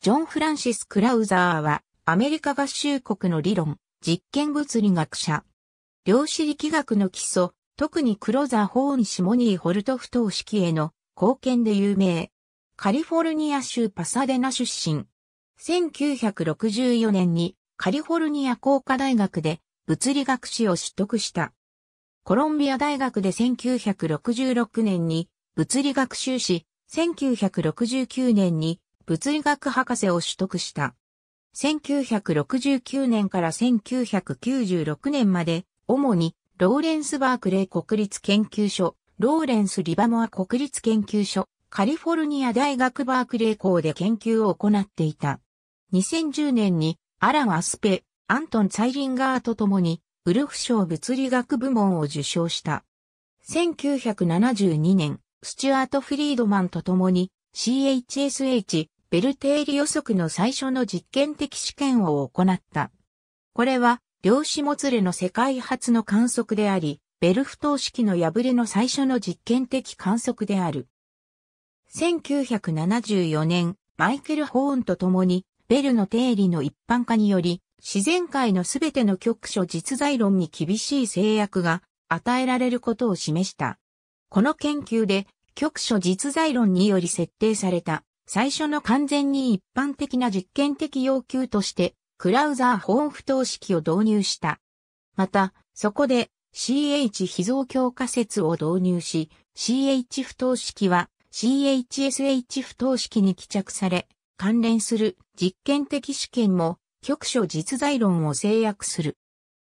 ジョン・フランシス・クラウザーは、アメリカ合衆国の理論、実験物理学者。量子力学の基礎、特にクロザ・ホーン・シモニー・ホルト不等式への貢献で有名。カリフォルニア州パサデナ出身。1964年にカリフォルニア工科大学で物理学士を取得した。コロンビア大学で1966年に物理学修士、1969年に物理学博士を取得した。1969年から1996年まで、主にローレンス・バークレー国立研究所、ローレンス・リバモア国立研究所、カリフォルニア大学バークレー校で研究を行っていた。2010年にアラン・アスペ、アントン・ツァイリンガーと共にウルフ賞物理学部門を受賞した。1972年、スチュアート・フリードマンと共に CHSH ベル定理予測の最初の実験的試験を行った。これは、量子もつれの世界初の観測であり、ベル不等式の破れの最初の実験的観測である。1974年、マイケル・ホーンと共に、ベルの定理の一般化により、自然界のすべての局所実在論に厳しい制約が与えられることを示した。この研究で、局所実在論により設定された最初の完全に一般的な実験的要求として、クラウザー保温不等式を導入した。また、そこで CH 非増強化説を導入し、CH 不等式は CHSH 不等式に帰着され、関連する実験的試験も局所実在論を制約する。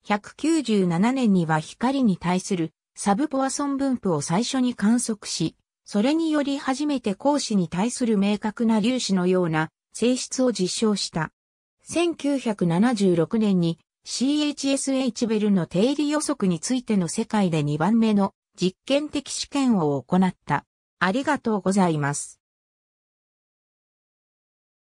197年には光に対するサブポアソン分布を最初に観測し、それにより初めて光子に対する明確な粒子のような性質を実証した。1976年に CHSH ベルの定理予測についての世界で2番目の実験的試験を行った。ありがとうございます。